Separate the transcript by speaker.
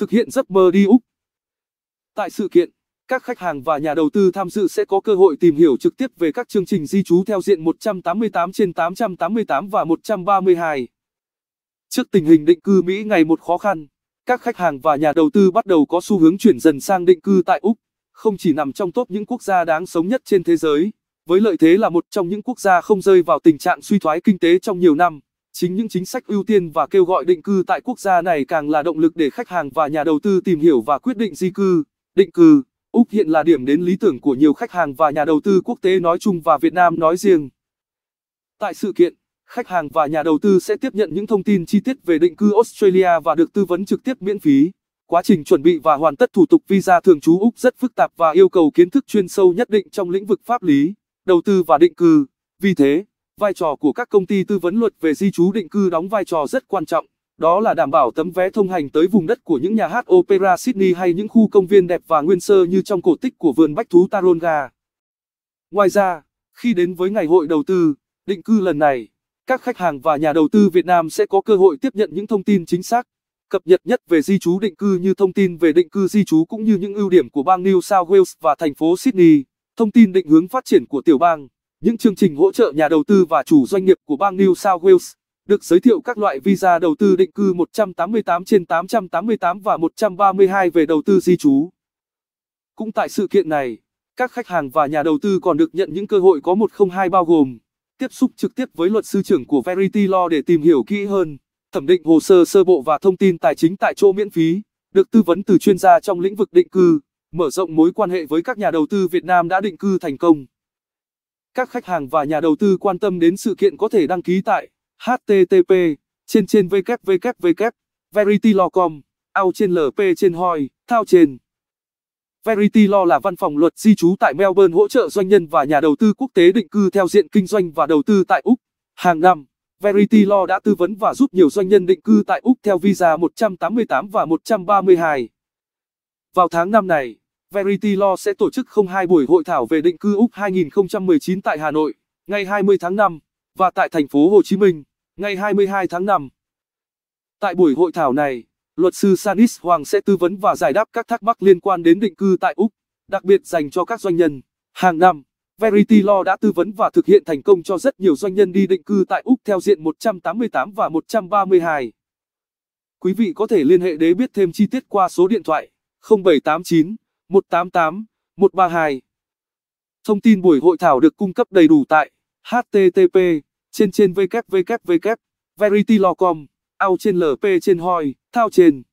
Speaker 1: thực hiện giấc mơ đi Úc. Tại sự kiện, các khách hàng và nhà đầu tư tham dự sẽ có cơ hội tìm hiểu trực tiếp về các chương trình di trú theo diện 188 trên 888 và 132. Trước tình hình định cư Mỹ ngày một khó khăn, các khách hàng và nhà đầu tư bắt đầu có xu hướng chuyển dần sang định cư tại Úc, không chỉ nằm trong top những quốc gia đáng sống nhất trên thế giới, với lợi thế là một trong những quốc gia không rơi vào tình trạng suy thoái kinh tế trong nhiều năm. Chính những chính sách ưu tiên và kêu gọi định cư tại quốc gia này càng là động lực để khách hàng và nhà đầu tư tìm hiểu và quyết định di cư, định cư. Úc hiện là điểm đến lý tưởng của nhiều khách hàng và nhà đầu tư quốc tế nói chung và Việt Nam nói riêng. Tại sự kiện, khách hàng và nhà đầu tư sẽ tiếp nhận những thông tin chi tiết về định cư Australia và được tư vấn trực tiếp miễn phí. Quá trình chuẩn bị và hoàn tất thủ tục visa thường trú Úc rất phức tạp và yêu cầu kiến thức chuyên sâu nhất định trong lĩnh vực pháp lý, đầu tư và định cư. Vì thế, vai trò của các công ty tư vấn luật về di trú định cư đóng vai trò rất quan trọng, đó là đảm bảo tấm vé thông hành tới vùng đất của những nhà hát opera Sydney hay những khu công viên đẹp và nguyên sơ như trong cổ tích của vườn bách thú Taronga. Ngoài ra, khi đến với ngày hội đầu tư, định cư lần này, các khách hàng và nhà đầu tư Việt Nam sẽ có cơ hội tiếp nhận những thông tin chính xác, cập nhật nhất về di trú định cư như thông tin về định cư di trú cũng như những ưu điểm của bang New South Wales và thành phố Sydney, thông tin định hướng phát triển của tiểu bang. Những chương trình hỗ trợ nhà đầu tư và chủ doanh nghiệp của bang New South Wales được giới thiệu các loại visa đầu tư định cư 188 trên 888 và 132 về đầu tư di trú. Cũng tại sự kiện này, các khách hàng và nhà đầu tư còn được nhận những cơ hội có 102 bao gồm tiếp xúc trực tiếp với luật sư trưởng của Verity Law để tìm hiểu kỹ hơn, thẩm định hồ sơ sơ bộ và thông tin tài chính tại chỗ miễn phí, được tư vấn từ chuyên gia trong lĩnh vực định cư, mở rộng mối quan hệ với các nhà đầu tư Việt Nam đã định cư thành công. Các khách hàng và nhà đầu tư quan tâm đến sự kiện có thể đăng ký tại http trên trên www veritylaw.com, ao trên lp trên hoi, thao trên. Verity Law là văn phòng luật di trú tại Melbourne hỗ trợ doanh nhân và nhà đầu tư quốc tế định cư theo diện kinh doanh và đầu tư tại Úc. Hàng năm, Verity Law đã tư vấn và giúp nhiều doanh nhân định cư tại Úc theo visa 188 và 132. Vào tháng năm này, Verity Law sẽ tổ chức không hai buổi hội thảo về định cư Úc 2019 tại Hà Nội, ngày 20 tháng 5, và tại thành phố Hồ Chí Minh, ngày 22 tháng 5. Tại buổi hội thảo này, luật sư Sanis Hoàng sẽ tư vấn và giải đáp các thắc mắc liên quan đến định cư tại Úc, đặc biệt dành cho các doanh nhân. Hàng năm, Verity Law đã tư vấn và thực hiện thành công cho rất nhiều doanh nhân đi định cư tại Úc theo diện 188 và 132. Quý vị có thể liên hệ để biết thêm chi tiết qua số điện thoại 0789 188, 132. Thông tin buổi hội thảo được cung cấp đầy đủ tại http trên trên www veritylaw.com ao trên lp trên hoi thao trên